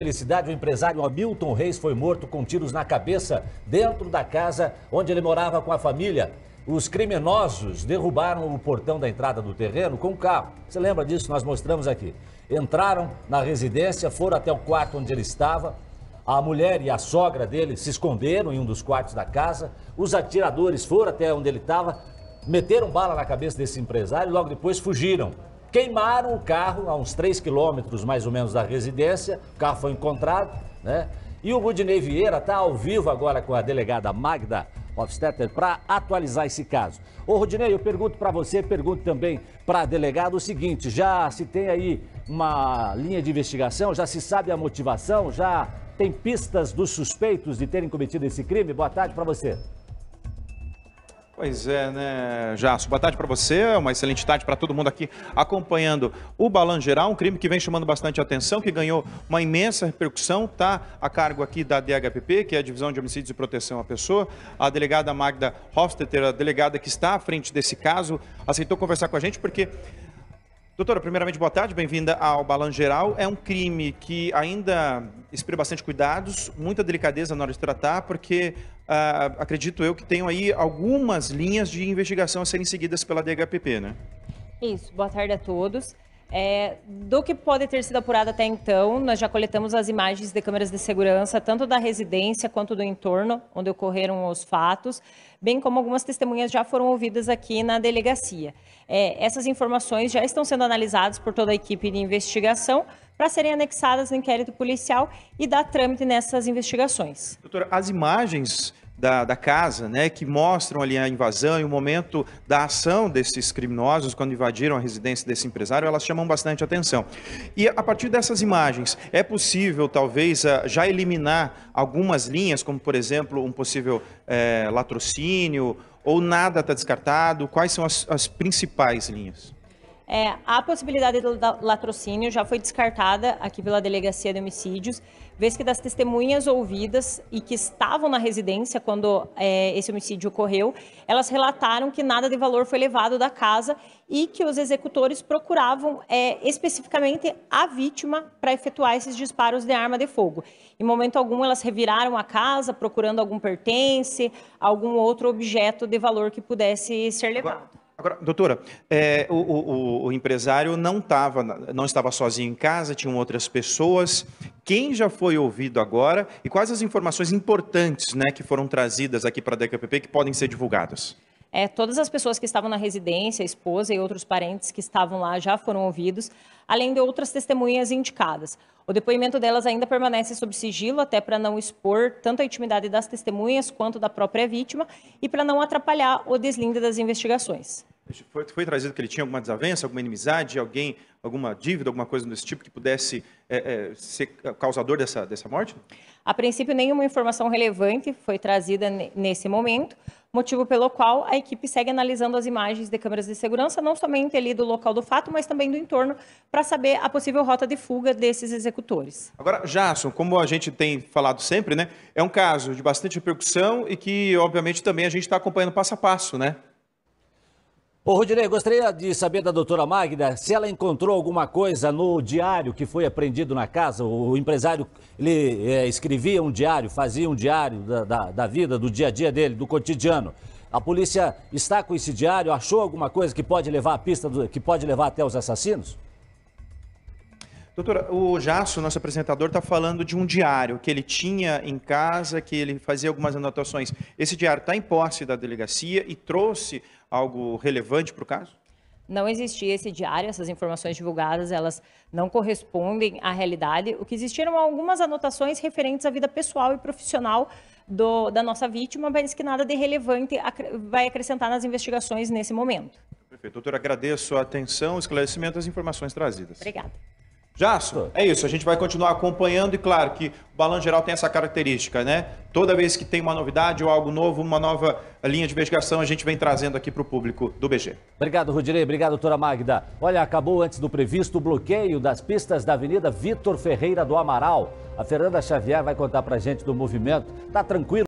Felicidade, o empresário Hamilton Reis foi morto com tiros na cabeça dentro da casa onde ele morava com a família. Os criminosos derrubaram o portão da entrada do terreno com um carro. Você lembra disso? Nós mostramos aqui. Entraram na residência, foram até o quarto onde ele estava. A mulher e a sogra dele se esconderam em um dos quartos da casa. Os atiradores foram até onde ele estava, meteram bala na cabeça desse empresário e logo depois fugiram. Queimaram o carro a uns 3 quilômetros mais ou menos da residência, o carro foi encontrado, né? E o Rudinei Vieira está ao vivo agora com a delegada Magda Hofstetter para atualizar esse caso. Ô Rudinei, eu pergunto para você, pergunto também para a delegada o seguinte, já se tem aí uma linha de investigação, já se sabe a motivação, já tem pistas dos suspeitos de terem cometido esse crime? Boa tarde para você. Pois é, né, Jasso? Boa tarde para você, é uma excelente tarde para todo mundo aqui acompanhando o Balan Geral, um crime que vem chamando bastante atenção, que ganhou uma imensa repercussão, está a cargo aqui da DHPP, que é a Divisão de Homicídios e Proteção à Pessoa. A delegada Magda Hofstetter, a delegada que está à frente desse caso, aceitou conversar com a gente porque Doutora, primeiramente, boa tarde, bem-vinda ao Balan Geral. É um crime que ainda expir bastante cuidados, muita delicadeza na hora de tratar, porque ah, acredito eu que tenham aí algumas linhas de investigação a serem seguidas pela DHPP, né? Isso. Boa tarde a todos. É, do que pode ter sido apurado até então, nós já coletamos as imagens de câmeras de segurança, tanto da residência quanto do entorno onde ocorreram os fatos, bem como algumas testemunhas já foram ouvidas aqui na delegacia. É, essas informações já estão sendo analisadas por toda a equipe de investigação para serem anexadas no inquérito policial e dar trâmite nessas investigações. Doutora, as imagens da, da, casa, né, que mostram ali a invasão e o momento da ação desses criminosos quando invadiram a residência desse empresário, elas chamam bastante atenção. E a partir dessas imagens, é possível talvez ah, já eliminar algumas linhas, como por exemplo um possível é, latrocínio, ou nada está descartado? Quais são as, as principais linhas? É, a possibilidade do latrocínio já foi descartada aqui pela Delegacia de Homicídios, vez que das testemunhas ouvidas e que estavam na residência quando é, esse homicídio ocorreu, elas relataram que nada de valor foi levado da casa e que os executores procuravam é, especificamente a vítima para efetuar esses disparos de arma de fogo. Em momento algum, elas reviraram a casa procurando algum pertence, algum outro objeto de valor que pudesse ser levado. Agora... Agora, doutora, é, o, o, o, empresário não, tava, não estava sozinho em casa, tinham outras pessoas. Quem já foi ouvido agora e quais as informações importantes né, que foram trazidas aqui para a DKPP que podem ser divulgadas? É, todas as pessoas que estavam na residência, a esposa e outros parentes que estavam lá já foram ouvidos, além de outras testemunhas indicadas. O depoimento delas ainda permanece sob sigilo, até para não expor tanto a intimidade das testemunhas quanto da própria vítima e para não atrapalhar o deslinde das investigações foi, foi trazido que ele tinha alguma desavença, alguma inimizade, alguém, alguma dívida, alguma coisa desse tipo que pudesse é, é, ser causador dessa, dessa morte? A princípio, nenhuma informação relevante foi trazida nesse momento, motivo pelo qual a equipe segue analisando as imagens de câmeras de segurança, não somente ali do local do fato, mas também do entorno, para saber a possível rota de fuga desses executores. Agora, Jasson, como a gente tem falado sempre, né, é um caso de bastante repercussão e que, obviamente, também a gente está acompanhando passo a passo, né? Ô, Rodinei, gostaria de saber da doutora Magda se ela encontrou alguma coisa no diário que foi apreendido na casa. O empresário, ele é, escrevia um diário, fazia um diário da, da, da vida, do dia a dia dele, do cotidiano. A polícia está com esse diário, achou alguma coisa que pode levar a pista, do, que pode levar até os assassinos? Doutora, o Jasso, nosso apresentador, está falando de um diário que ele tinha em casa, que ele fazia algumas anotações. Esse diário está em posse da delegacia e trouxe algo relevante para o caso? Não existia esse diário, essas informações divulgadas, elas não correspondem à realidade. O que existiram algumas anotações referentes à vida pessoal e profissional do, da nossa vítima, mas que nada de relevante vai acrescentar nas investigações nesse momento. Perfeito. Doutora, agradeço a atenção, o esclarecimento e as informações trazidas. Obrigada. Jasso, é isso. A gente vai continuar acompanhando e claro que o balanço geral tem essa característica, né? Toda vez que tem uma novidade ou algo novo, uma nova linha de investigação, a gente vem trazendo aqui para o público do BG. Obrigado, Rodirei. Obrigado, doutora Magda. Olha, acabou antes do previsto o bloqueio das pistas da Avenida Vitor Ferreira do Amaral. A Fernanda Xavier vai contar para gente do movimento. Tá tranquilo?